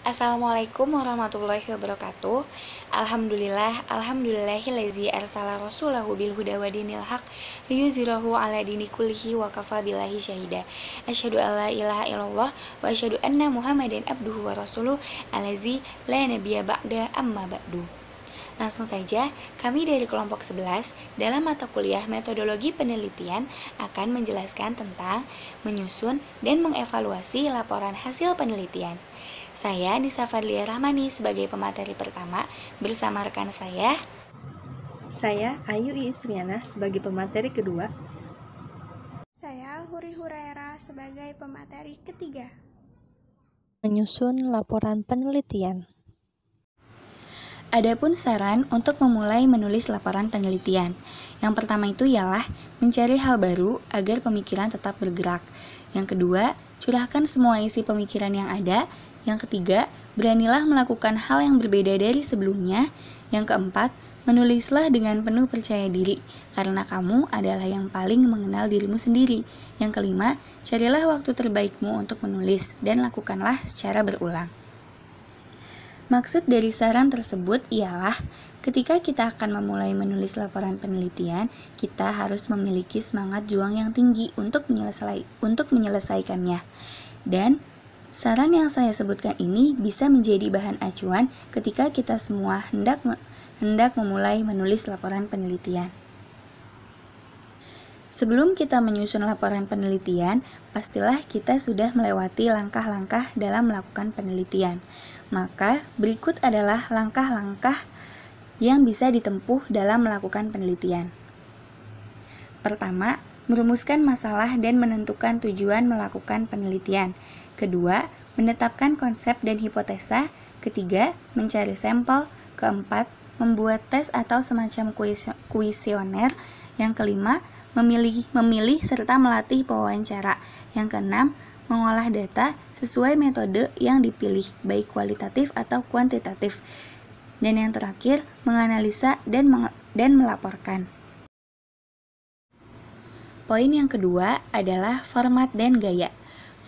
Assalamualaikum warahmatullahi wabarakatuh Alhamdulillah Alhamdulillahilazi arsala rasulahu bil huda wa dinil haq liyuzirahu ala dini kullihi wa kafa billahi syahida Asyhadu alla ilaha illallah wa asyhadu anna muhammadan abduhu wa rasuluh alazi la nabiyya ba'da amma ba'du Langsung saja, kami dari kelompok 11 dalam mata kuliah metodologi penelitian akan menjelaskan tentang menyusun dan mengevaluasi laporan hasil penelitian. Saya Nisa Fadlia Rahmani sebagai pemateri pertama bersama rekan saya. Saya Ayu Iis sebagai pemateri kedua. Saya Huri Huraira sebagai pemateri ketiga. Menyusun laporan penelitian. Adapun saran untuk memulai menulis laporan penelitian. Yang pertama itu ialah mencari hal baru agar pemikiran tetap bergerak. Yang kedua, curahkan semua isi pemikiran yang ada yang ketiga, beranilah melakukan hal yang berbeda dari sebelumnya. Yang keempat, menulislah dengan penuh percaya diri, karena kamu adalah yang paling mengenal dirimu sendiri. Yang kelima, carilah waktu terbaikmu untuk menulis dan lakukanlah secara berulang. Maksud dari saran tersebut ialah ketika kita akan memulai menulis laporan penelitian, kita harus memiliki semangat juang yang tinggi untuk menyelesaikannya. Dan Saran yang saya sebutkan ini bisa menjadi bahan acuan ketika kita semua hendak hendak memulai menulis laporan penelitian. Sebelum kita menyusun laporan penelitian, pastilah kita sudah melewati langkah-langkah dalam melakukan penelitian. Maka, berikut adalah langkah-langkah yang bisa ditempuh dalam melakukan penelitian. Pertama, merumuskan masalah dan menentukan tujuan melakukan penelitian. Kedua, menetapkan konsep dan hipotesa. Ketiga, mencari sampel. Keempat, membuat tes atau semacam kuisioner, Yang kelima, memilih, memilih serta melatih pewawancara. Yang keenam, mengolah data sesuai metode yang dipilih, baik kualitatif atau kuantitatif. Dan yang terakhir, menganalisa dan, meng dan melaporkan. Poin yang kedua adalah format dan gaya.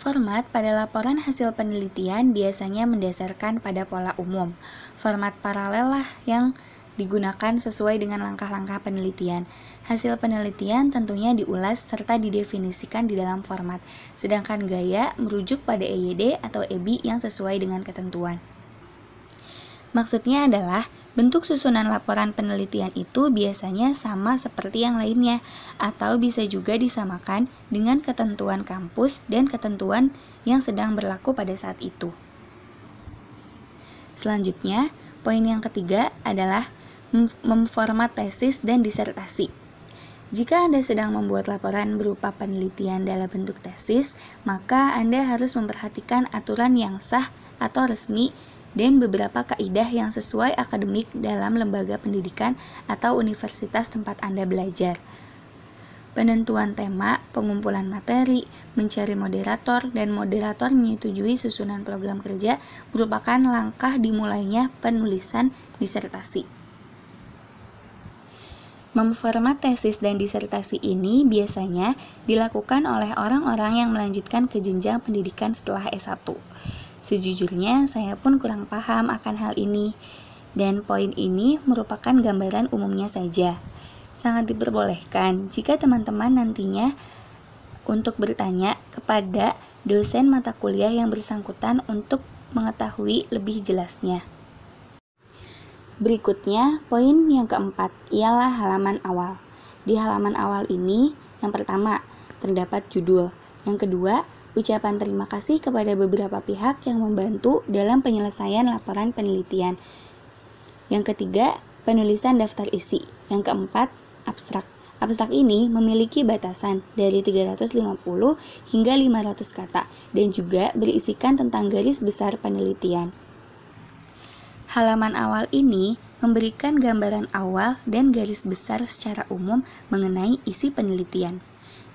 Format pada laporan hasil penelitian biasanya mendasarkan pada pola umum. Format paralel lah yang digunakan sesuai dengan langkah-langkah penelitian. Hasil penelitian tentunya diulas serta didefinisikan di dalam format, sedangkan gaya merujuk pada EYD atau EBI yang sesuai dengan ketentuan. Maksudnya adalah Bentuk susunan laporan penelitian itu biasanya sama seperti yang lainnya, atau bisa juga disamakan dengan ketentuan kampus dan ketentuan yang sedang berlaku pada saat itu. Selanjutnya, poin yang ketiga adalah memformat tesis dan disertasi. Jika Anda sedang membuat laporan berupa penelitian dalam bentuk tesis, maka Anda harus memperhatikan aturan yang sah atau resmi dan beberapa kaidah yang sesuai akademik dalam lembaga pendidikan atau universitas tempat Anda belajar. Penentuan tema, pengumpulan materi, mencari moderator, dan moderator menyetujui susunan program kerja merupakan langkah dimulainya penulisan disertasi. Memformat tesis dan disertasi ini biasanya dilakukan oleh orang-orang yang melanjutkan ke jenjang pendidikan setelah S1 Sejujurnya, saya pun kurang paham akan hal ini, dan poin ini merupakan gambaran umumnya saja. Sangat diperbolehkan jika teman-teman nantinya untuk bertanya kepada dosen mata kuliah yang bersangkutan untuk mengetahui lebih jelasnya. Berikutnya, poin yang keempat ialah halaman awal. Di halaman awal ini, yang pertama terdapat judul, yang kedua ucapan terima kasih kepada beberapa pihak yang membantu dalam penyelesaian laporan penelitian. Yang ketiga, penulisan daftar isi. Yang keempat, abstrak. Abstrak ini memiliki batasan dari 350 hingga 500 kata dan juga berisikan tentang garis besar penelitian. Halaman awal ini memberikan gambaran awal dan garis besar secara umum mengenai isi penelitian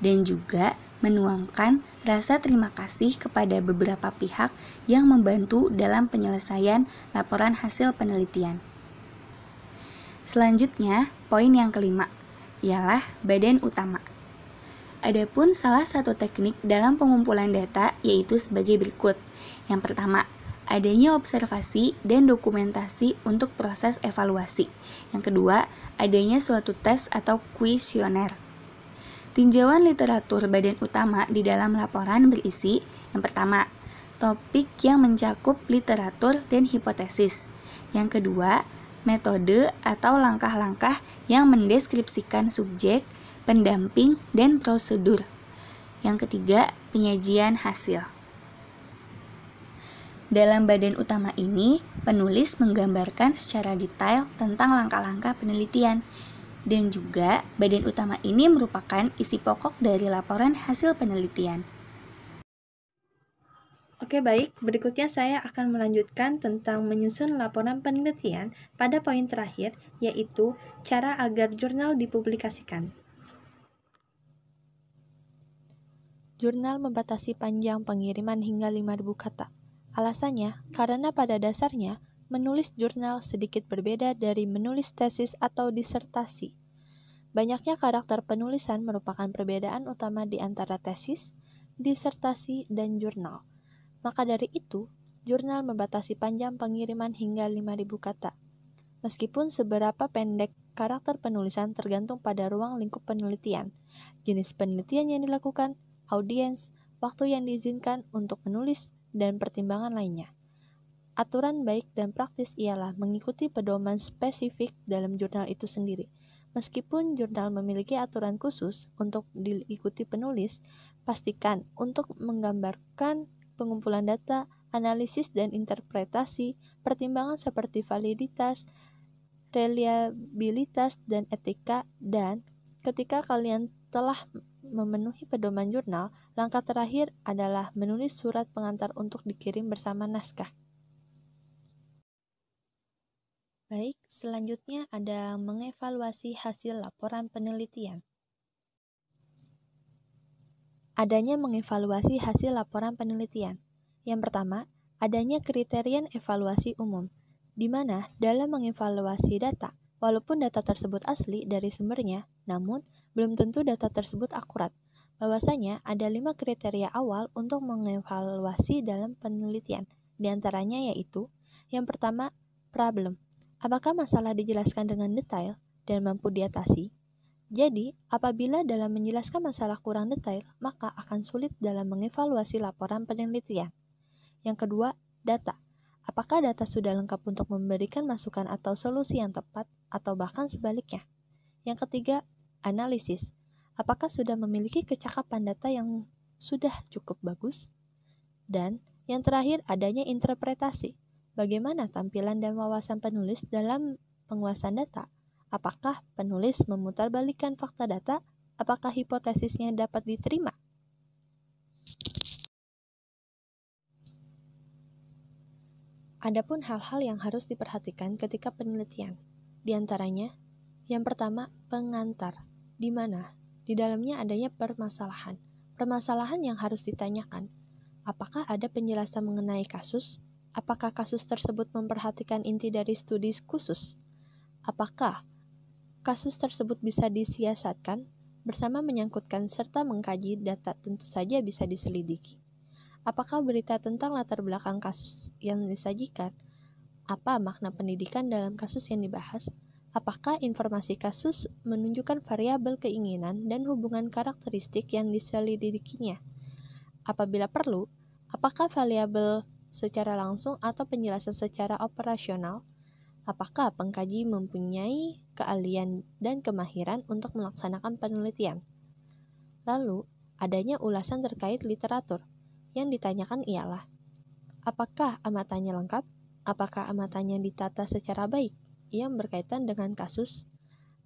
dan juga menuangkan rasa terima kasih kepada beberapa pihak yang membantu dalam penyelesaian laporan hasil penelitian. Selanjutnya, poin yang kelima ialah badan utama. Adapun salah satu teknik dalam pengumpulan data yaitu sebagai berikut. Yang pertama, adanya observasi dan dokumentasi untuk proses evaluasi. Yang kedua, adanya suatu tes atau kuesioner. Tinjauan literatur badan utama di dalam laporan berisi yang pertama, topik yang mencakup literatur dan hipotesis. Yang kedua, metode atau langkah-langkah yang mendeskripsikan subjek, pendamping, dan prosedur. Yang ketiga, penyajian hasil. Dalam badan utama ini, penulis menggambarkan secara detail tentang langkah-langkah penelitian dan juga badan utama ini merupakan isi pokok dari laporan hasil penelitian. Oke baik, berikutnya saya akan melanjutkan tentang menyusun laporan penelitian pada poin terakhir, yaitu cara agar jurnal dipublikasikan. Jurnal membatasi panjang pengiriman hingga 5.000 kata. Alasannya, karena pada dasarnya, menulis jurnal sedikit berbeda dari menulis tesis atau disertasi. Banyaknya karakter penulisan merupakan perbedaan utama di antara tesis, disertasi, dan jurnal. Maka dari itu, jurnal membatasi panjang pengiriman hingga 5.000 kata. Meskipun seberapa pendek karakter penulisan tergantung pada ruang lingkup penelitian, jenis penelitian yang dilakukan, audiens, waktu yang diizinkan untuk menulis, dan pertimbangan lainnya. Aturan baik dan praktis ialah mengikuti pedoman spesifik dalam jurnal itu sendiri, Meskipun jurnal memiliki aturan khusus untuk diikuti penulis, pastikan untuk menggambarkan pengumpulan data, analisis dan interpretasi, pertimbangan seperti validitas, reliabilitas dan etika dan ketika kalian telah memenuhi pedoman jurnal, langkah terakhir adalah menulis surat pengantar untuk dikirim bersama naskah. Baik, selanjutnya ada mengevaluasi hasil laporan penelitian. Adanya mengevaluasi hasil laporan penelitian. Yang pertama, adanya kriterian evaluasi umum, di mana dalam mengevaluasi data, walaupun data tersebut asli dari sumbernya, namun belum tentu data tersebut akurat. Bahwasanya ada lima kriteria awal untuk mengevaluasi dalam penelitian, diantaranya yaitu yang pertama, problem Apakah masalah dijelaskan dengan detail dan mampu diatasi? Jadi, apabila dalam menjelaskan masalah kurang detail, maka akan sulit dalam mengevaluasi laporan penelitian. Yang kedua, data. Apakah data sudah lengkap untuk memberikan masukan atau solusi yang tepat, atau bahkan sebaliknya? Yang ketiga, analisis. Apakah sudah memiliki kecakapan data yang sudah cukup bagus? Dan yang terakhir, adanya interpretasi. Bagaimana tampilan dan wawasan penulis dalam penguasaan data? Apakah penulis memutarbalikkan fakta data? Apakah hipotesisnya dapat diterima? Adapun hal-hal yang harus diperhatikan ketika penelitian, di antaranya yang pertama, pengantar, di mana di dalamnya adanya permasalahan. Permasalahan yang harus ditanyakan, apakah ada penjelasan mengenai kasus? Apakah kasus tersebut memperhatikan inti dari studi khusus? Apakah kasus tersebut bisa disiasatkan bersama menyangkutkan serta mengkaji data tentu saja bisa diselidiki. Apakah berita tentang latar belakang kasus yang disajikan? Apa makna pendidikan dalam kasus yang dibahas? Apakah informasi kasus menunjukkan variabel keinginan dan hubungan karakteristik yang diselidikinya? Apabila perlu, apakah variabel secara langsung atau penjelasan secara operasional, apakah pengkaji mempunyai keahlian dan kemahiran untuk melaksanakan penelitian. Lalu, adanya ulasan terkait literatur. Yang ditanyakan ialah, apakah amatannya lengkap? Apakah amatannya ditata secara baik? Yang berkaitan dengan kasus,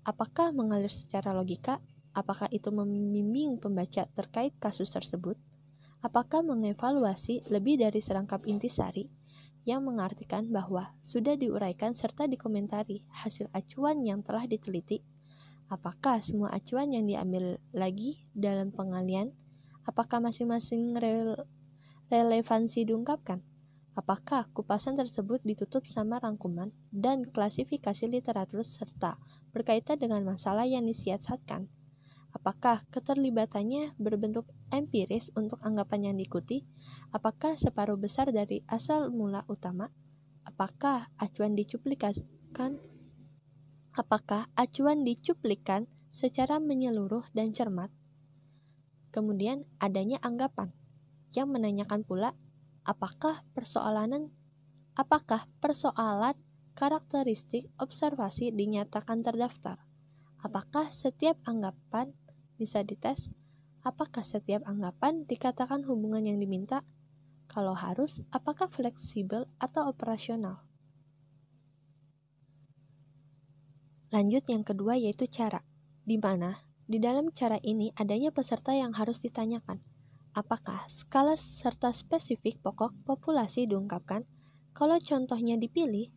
apakah mengalir secara logika? Apakah itu membimbing pembaca terkait kasus tersebut? apakah mengevaluasi lebih dari serangkap intisari yang mengartikan bahwa sudah diuraikan serta dikomentari hasil acuan yang telah diteliti. Apakah semua acuan yang diambil lagi dalam pengalian? Apakah masing-masing rele relevansi diungkapkan? Apakah kupasan tersebut ditutup sama rangkuman dan klasifikasi literatur serta berkaitan dengan masalah yang disiasatkan? Apakah keterlibatannya berbentuk empiris untuk anggapan yang diikuti? Apakah separuh besar dari asal mula utama? Apakah acuan dicuplikasikan? Apakah acuan dicuplikan secara menyeluruh dan cermat? Kemudian adanya anggapan yang menanyakan pula apakah persoalanan apakah persoalan karakteristik observasi dinyatakan terdaftar? Apakah setiap anggapan bisa dites apakah setiap anggapan dikatakan hubungan yang diminta? Kalau harus, apakah fleksibel atau operasional? Lanjut yang kedua yaitu cara, di mana di dalam cara ini adanya peserta yang harus ditanyakan. Apakah skala serta spesifik pokok populasi diungkapkan? Kalau contohnya dipilih,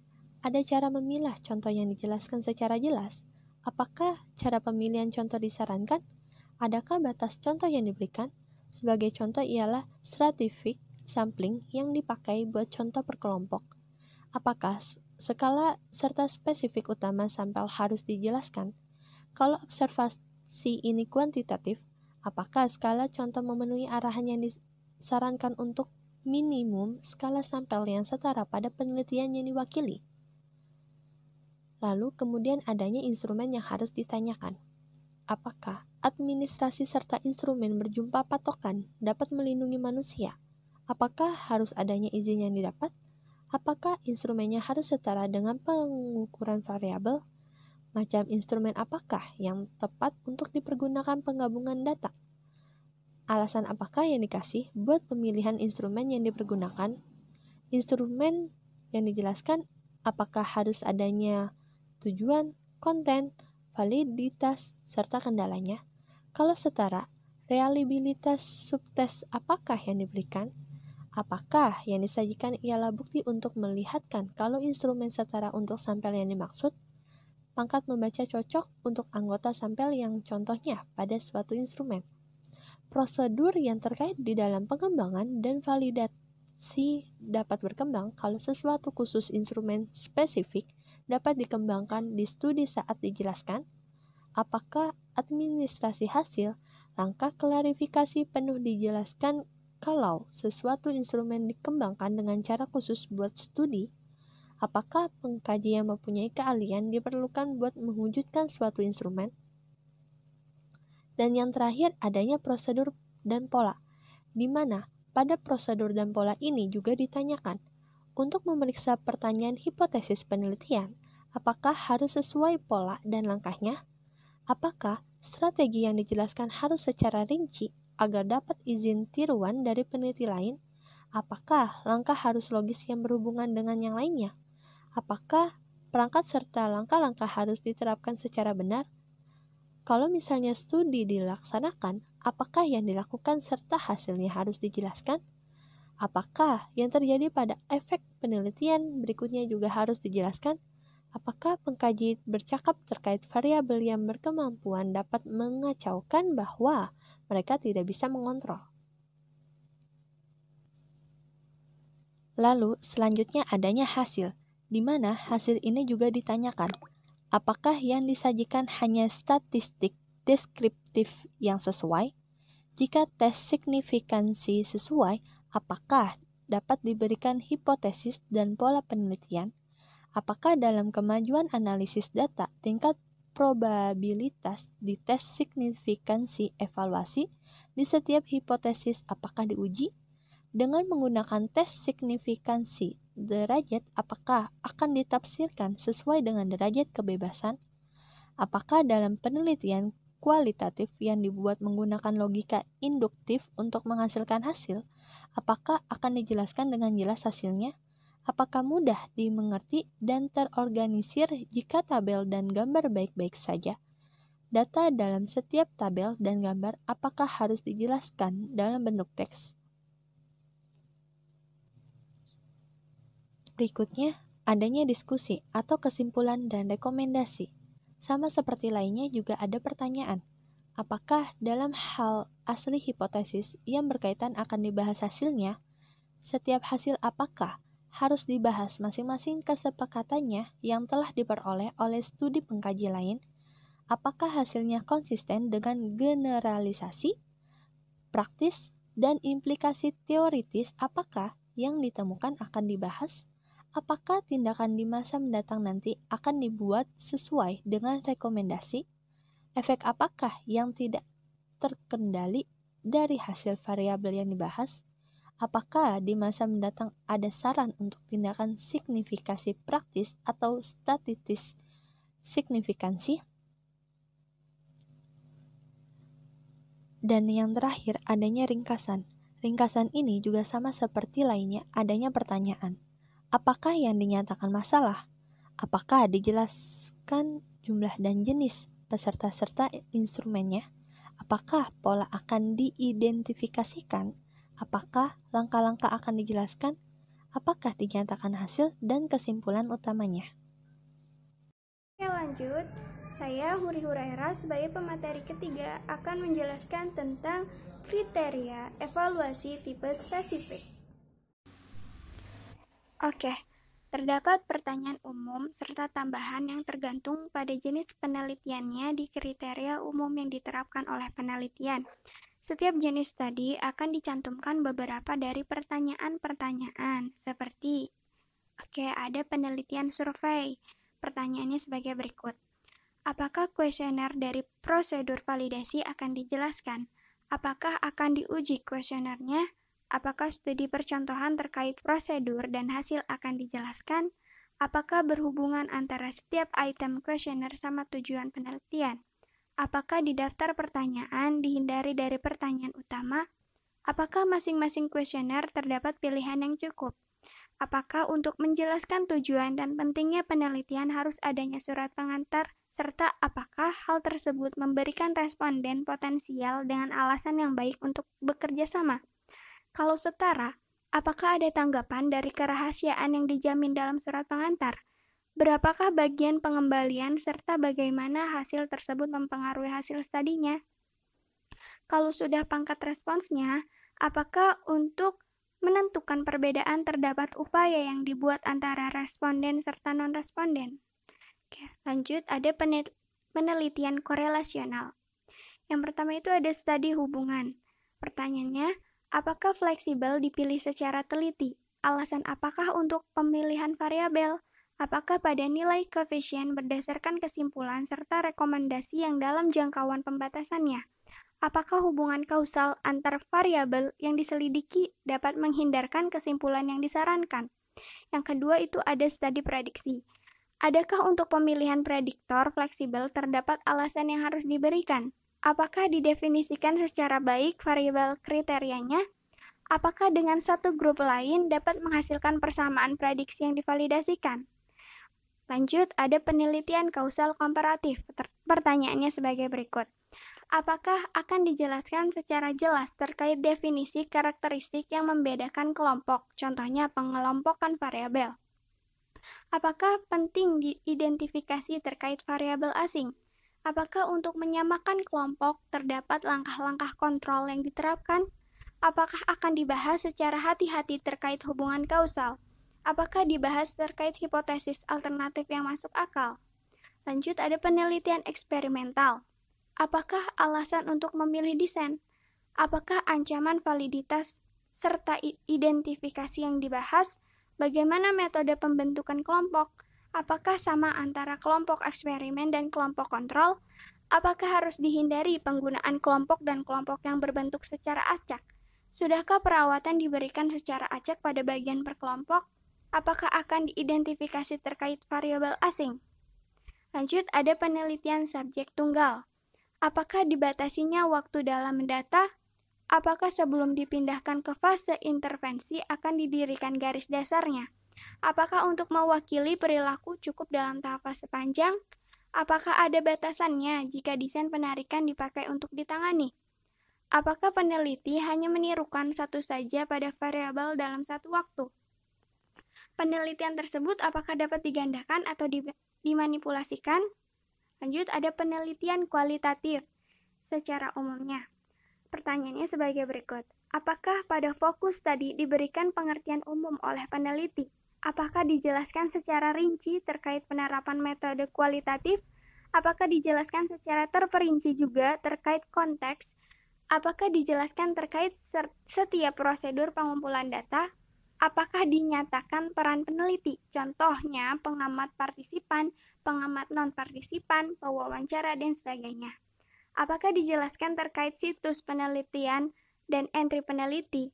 ada cara memilah contoh yang dijelaskan secara jelas. Apakah cara pemilihan contoh disarankan? Adakah batas contoh yang diberikan? Sebagai contoh ialah stratific sampling yang dipakai buat contoh perkelompok. Apakah skala serta spesifik utama sampel harus dijelaskan? Kalau observasi ini kuantitatif, apakah skala contoh memenuhi arahan yang disarankan untuk minimum skala sampel yang setara pada penelitian yang diwakili? Lalu kemudian adanya instrumen yang harus ditanyakan. Apakah administrasi serta instrumen berjumpa patokan dapat melindungi manusia? Apakah harus adanya izin yang didapat? Apakah instrumennya harus setara dengan pengukuran variabel? Macam instrumen apakah yang tepat untuk dipergunakan penggabungan data? Alasan apakah yang dikasih buat pemilihan instrumen yang dipergunakan? Instrumen yang dijelaskan apakah harus adanya tujuan, konten, validitas, serta kendalanya. Kalau setara, realibilitas subtes apakah yang diberikan? Apakah yang disajikan ialah bukti untuk melihatkan kalau instrumen setara untuk sampel yang dimaksud? Pangkat membaca cocok untuk anggota sampel yang contohnya pada suatu instrumen. Prosedur yang terkait di dalam pengembangan dan validasi dapat berkembang kalau sesuatu khusus instrumen spesifik dapat dikembangkan di studi saat dijelaskan apakah administrasi hasil langkah klarifikasi penuh dijelaskan kalau sesuatu instrumen dikembangkan dengan cara khusus buat studi apakah pengkaji yang mempunyai keahlian diperlukan buat mewujudkan suatu instrumen dan yang terakhir adanya prosedur dan pola di mana pada prosedur dan pola ini juga ditanyakan untuk memeriksa pertanyaan hipotesis penelitian. Apakah harus sesuai pola dan langkahnya? Apakah strategi yang dijelaskan harus secara rinci agar dapat izin tiruan dari peneliti lain? Apakah langkah harus logis yang berhubungan dengan yang lainnya? Apakah perangkat serta langkah-langkah harus diterapkan secara benar? Kalau misalnya studi dilaksanakan, apakah yang dilakukan serta hasilnya harus dijelaskan? Apakah yang terjadi pada efek penelitian berikutnya juga harus dijelaskan? Apakah pengkaji bercakap terkait variabel yang berkemampuan dapat mengacaukan bahwa mereka tidak bisa mengontrol? Lalu, selanjutnya adanya hasil, di mana hasil ini juga ditanyakan. Apakah yang disajikan hanya statistik deskriptif yang sesuai? Jika tes signifikansi sesuai, Apakah dapat diberikan hipotesis dan pola penelitian? Apakah dalam kemajuan analisis data tingkat probabilitas di tes signifikansi evaluasi di setiap hipotesis apakah diuji? Dengan menggunakan tes signifikansi derajat apakah akan ditafsirkan sesuai dengan derajat kebebasan? Apakah dalam penelitian kualitatif yang dibuat menggunakan logika induktif untuk menghasilkan hasil? Apakah akan dijelaskan dengan jelas hasilnya? Apakah mudah dimengerti dan terorganisir jika tabel dan gambar baik-baik saja? Data dalam setiap tabel dan gambar apakah harus dijelaskan dalam bentuk teks? Berikutnya, adanya diskusi atau kesimpulan dan rekomendasi. Sama seperti lainnya juga ada pertanyaan apakah dalam hal asli hipotesis yang berkaitan akan dibahas hasilnya? Setiap hasil apakah harus dibahas masing-masing kesepakatannya yang telah diperoleh oleh studi pengkaji lain? Apakah hasilnya konsisten dengan generalisasi, praktis, dan implikasi teoritis apakah yang ditemukan akan dibahas? Apakah tindakan di masa mendatang nanti akan dibuat sesuai dengan rekomendasi? Efek apakah yang tidak terkendali dari hasil variabel yang dibahas? Apakah di masa mendatang ada saran untuk tindakan signifikasi praktis atau statistis signifikansi? Dan yang terakhir, adanya ringkasan. Ringkasan ini juga sama seperti lainnya adanya pertanyaan. Apakah yang dinyatakan masalah? Apakah dijelaskan jumlah dan jenis? peserta-serta instrumennya? Apakah pola akan diidentifikasikan? Apakah langkah-langkah akan dijelaskan? Apakah dinyatakan hasil dan kesimpulan utamanya? Oke lanjut, saya Huri Huraira sebagai pemateri ketiga akan menjelaskan tentang kriteria evaluasi tipe spesifik. Oke, Terdapat pertanyaan umum serta tambahan yang tergantung pada jenis penelitiannya di kriteria umum yang diterapkan oleh penelitian. Setiap jenis tadi akan dicantumkan beberapa dari pertanyaan-pertanyaan, seperti Oke, ada penelitian survei. Pertanyaannya sebagai berikut. Apakah kuesioner dari prosedur validasi akan dijelaskan? Apakah akan diuji kuesionernya? apakah studi percontohan terkait prosedur dan hasil akan dijelaskan, apakah berhubungan antara setiap item kuesioner sama tujuan penelitian, apakah di daftar pertanyaan dihindari dari pertanyaan utama, apakah masing-masing kuesioner terdapat pilihan yang cukup, apakah untuk menjelaskan tujuan dan pentingnya penelitian harus adanya surat pengantar serta apakah hal tersebut memberikan responden potensial dengan alasan yang baik untuk bekerja sama. Kalau setara, apakah ada tanggapan dari kerahasiaan yang dijamin dalam surat pengantar? Berapakah bagian pengembalian serta bagaimana hasil tersebut mempengaruhi hasil studinya? Kalau sudah pangkat responsnya, apakah untuk menentukan perbedaan terdapat upaya yang dibuat antara responden serta non-responden? Oke, lanjut ada penelitian korelasional. Yang pertama itu ada studi hubungan. Pertanyaannya, Apakah fleksibel dipilih secara teliti? Alasan apakah untuk pemilihan variabel? Apakah pada nilai koefisien berdasarkan kesimpulan serta rekomendasi yang dalam jangkauan pembatasannya? Apakah hubungan kausal antar variabel yang diselidiki dapat menghindarkan kesimpulan yang disarankan? Yang kedua itu ada studi prediksi. Adakah untuk pemilihan prediktor fleksibel terdapat alasan yang harus diberikan? Apakah didefinisikan secara baik variabel kriterianya? Apakah dengan satu grup lain dapat menghasilkan persamaan prediksi yang divalidasikan? Lanjut, ada penelitian kausal komparatif. Pertanyaannya sebagai berikut. Apakah akan dijelaskan secara jelas terkait definisi karakteristik yang membedakan kelompok, contohnya pengelompokan variabel? Apakah penting diidentifikasi terkait variabel asing? Apakah untuk menyamakan kelompok terdapat langkah-langkah kontrol yang diterapkan? Apakah akan dibahas secara hati-hati terkait hubungan kausal? Apakah dibahas terkait hipotesis alternatif yang masuk akal? Lanjut ada penelitian eksperimental. Apakah alasan untuk memilih desain? Apakah ancaman validitas serta identifikasi yang dibahas? Bagaimana metode pembentukan kelompok? Apakah sama antara kelompok eksperimen dan kelompok kontrol? Apakah harus dihindari penggunaan kelompok dan kelompok yang berbentuk secara acak? Sudahkah perawatan diberikan secara acak pada bagian per kelompok? Apakah akan diidentifikasi terkait variabel asing? Lanjut, ada penelitian subjek tunggal. Apakah dibatasinya waktu dalam mendata? Apakah sebelum dipindahkan ke fase intervensi akan didirikan garis dasarnya? Apakah untuk mewakili perilaku cukup dalam tahap fase panjang? Apakah ada batasannya jika desain penarikan dipakai untuk ditangani? Apakah peneliti hanya menirukan satu saja pada variabel dalam satu waktu? Penelitian tersebut apakah dapat digandakan atau dimanipulasikan? Lanjut, ada penelitian kualitatif secara umumnya. Pertanyaannya sebagai berikut. Apakah pada fokus tadi diberikan pengertian umum oleh peneliti? Apakah dijelaskan secara rinci terkait penerapan metode kualitatif? Apakah dijelaskan secara terperinci juga terkait konteks? Apakah dijelaskan terkait setiap prosedur pengumpulan data? Apakah dinyatakan peran peneliti? Contohnya, pengamat partisipan, pengamat non-partisipan, pewawancara, dan sebagainya. Apakah dijelaskan terkait situs penelitian dan entry peneliti?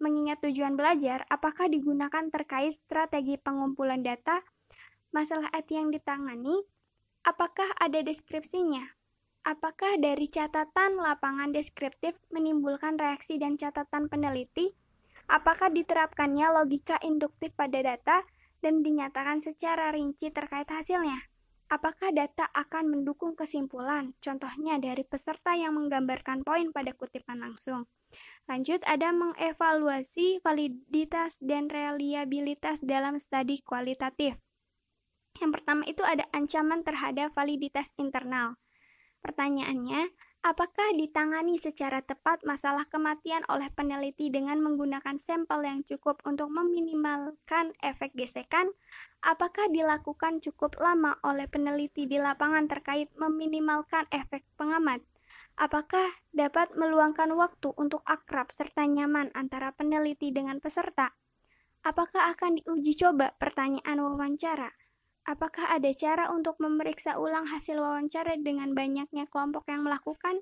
mengingat tujuan belajar, apakah digunakan terkait strategi pengumpulan data, masalah etik yang ditangani, apakah ada deskripsinya, apakah dari catatan lapangan deskriptif menimbulkan reaksi dan catatan peneliti? Apakah diterapkannya logika induktif pada data dan dinyatakan secara rinci terkait hasilnya? Apakah data akan mendukung kesimpulan, contohnya dari peserta yang menggambarkan poin pada kutipan langsung? Lanjut ada mengevaluasi validitas dan reliabilitas dalam studi kualitatif. Yang pertama itu ada ancaman terhadap validitas internal. Pertanyaannya, apakah ditangani secara tepat masalah kematian oleh peneliti dengan menggunakan sampel yang cukup untuk meminimalkan efek gesekan? Apakah dilakukan cukup lama oleh peneliti di lapangan terkait meminimalkan efek pengamat? Apakah dapat meluangkan waktu untuk akrab serta nyaman antara peneliti dengan peserta? Apakah akan diuji coba pertanyaan wawancara? Apakah ada cara untuk memeriksa ulang hasil wawancara dengan banyaknya kelompok yang melakukan?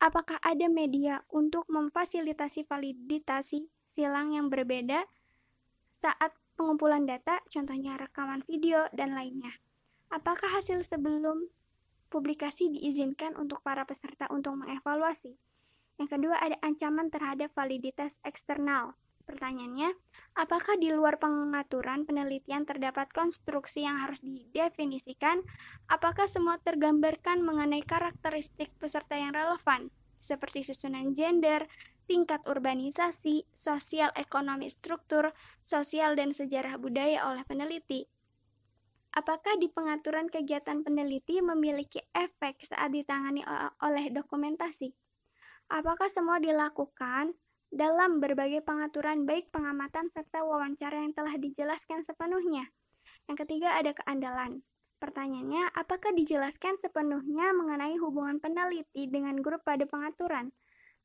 Apakah ada media untuk memfasilitasi validasi silang yang berbeda saat pengumpulan data, contohnya rekaman video dan lainnya? Apakah hasil sebelum publikasi diizinkan untuk para peserta untuk mengevaluasi. Yang kedua ada ancaman terhadap validitas eksternal. Pertanyaannya, apakah di luar pengaturan penelitian terdapat konstruksi yang harus didefinisikan? Apakah semua tergambarkan mengenai karakteristik peserta yang relevan, seperti susunan gender, tingkat urbanisasi, sosial ekonomi struktur, sosial dan sejarah budaya oleh peneliti, Apakah di pengaturan kegiatan peneliti memiliki efek saat ditangani oleh dokumentasi? Apakah semua dilakukan dalam berbagai pengaturan baik pengamatan serta wawancara yang telah dijelaskan sepenuhnya? Yang ketiga ada keandalan. Pertanyaannya, apakah dijelaskan sepenuhnya mengenai hubungan peneliti dengan grup pada pengaturan?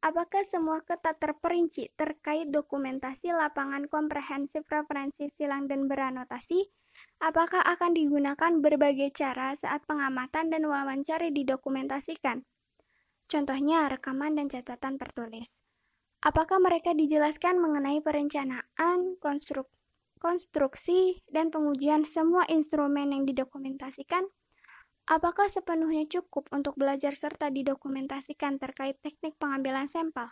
Apakah semua ketat terperinci terkait dokumentasi lapangan komprehensif referensi silang dan beranotasi? Apakah akan digunakan berbagai cara saat pengamatan dan wawancara didokumentasikan? Contohnya rekaman dan catatan tertulis. Apakah mereka dijelaskan mengenai perencanaan, konstruk konstruksi, dan pengujian semua instrumen yang didokumentasikan? Apakah sepenuhnya cukup untuk belajar serta didokumentasikan terkait teknik pengambilan sampel?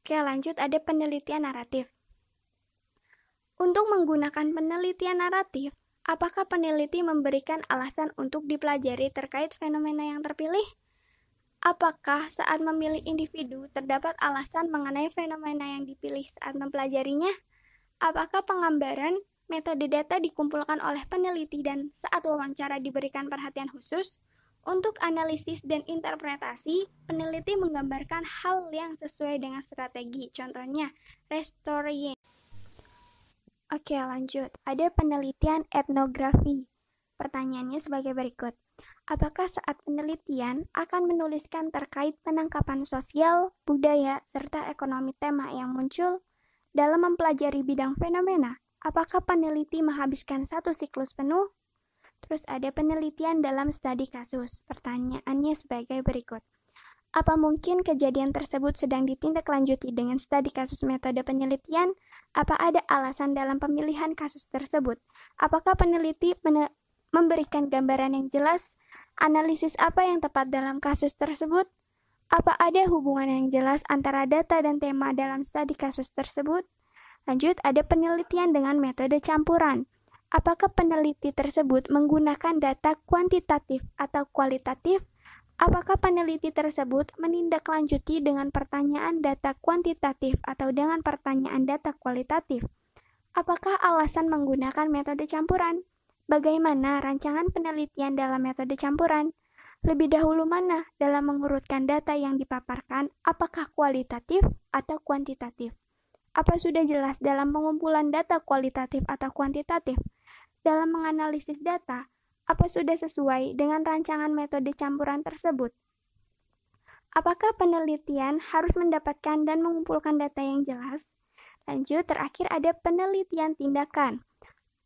Oke, lanjut ada penelitian naratif. Untuk menggunakan penelitian naratif, Apakah peneliti memberikan alasan untuk dipelajari terkait fenomena yang terpilih? Apakah saat memilih individu terdapat alasan mengenai fenomena yang dipilih saat mempelajarinya? Apakah penggambaran metode data dikumpulkan oleh peneliti dan saat wawancara diberikan perhatian khusus? Untuk analisis dan interpretasi, peneliti menggambarkan hal yang sesuai dengan strategi, contohnya restoring. Oke, lanjut. Ada penelitian etnografi. Pertanyaannya sebagai berikut. Apakah saat penelitian akan menuliskan terkait penangkapan sosial, budaya, serta ekonomi tema yang muncul? Dalam mempelajari bidang fenomena, apakah peneliti menghabiskan satu siklus penuh? Terus ada penelitian dalam studi kasus. Pertanyaannya sebagai berikut. Apa mungkin kejadian tersebut sedang ditindaklanjuti dengan studi kasus metode penelitian? Apa ada alasan dalam pemilihan kasus tersebut? Apakah peneliti mene memberikan gambaran yang jelas? Analisis apa yang tepat dalam kasus tersebut? Apa ada hubungan yang jelas antara data dan tema dalam studi kasus tersebut? Lanjut, ada penelitian dengan metode campuran. Apakah peneliti tersebut menggunakan data kuantitatif atau kualitatif? Apakah peneliti tersebut menindaklanjuti dengan pertanyaan data kuantitatif atau dengan pertanyaan data kualitatif? Apakah alasan menggunakan metode campuran? Bagaimana rancangan penelitian dalam metode campuran? Lebih dahulu mana dalam mengurutkan data yang dipaparkan, apakah kualitatif atau kuantitatif? Apa sudah jelas dalam pengumpulan data kualitatif atau kuantitatif? Dalam menganalisis data, apa sudah sesuai dengan rancangan metode campuran tersebut? Apakah penelitian harus mendapatkan dan mengumpulkan data yang jelas? Lanjut, terakhir ada penelitian tindakan.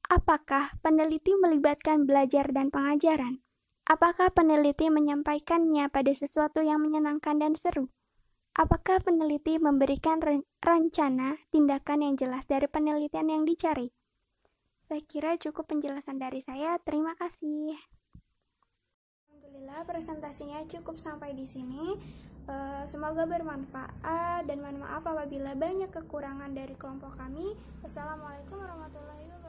Apakah peneliti melibatkan belajar dan pengajaran? Apakah peneliti menyampaikannya pada sesuatu yang menyenangkan dan seru? Apakah peneliti memberikan rencana tindakan yang jelas dari penelitian yang dicari? Saya kira cukup penjelasan dari saya. Terima kasih. Alhamdulillah presentasinya cukup sampai di sini. Eh, semoga bermanfaat dan mohon maaf apabila banyak kekurangan dari kelompok kami. Wassalamualaikum warahmatullahi wabarakatuh.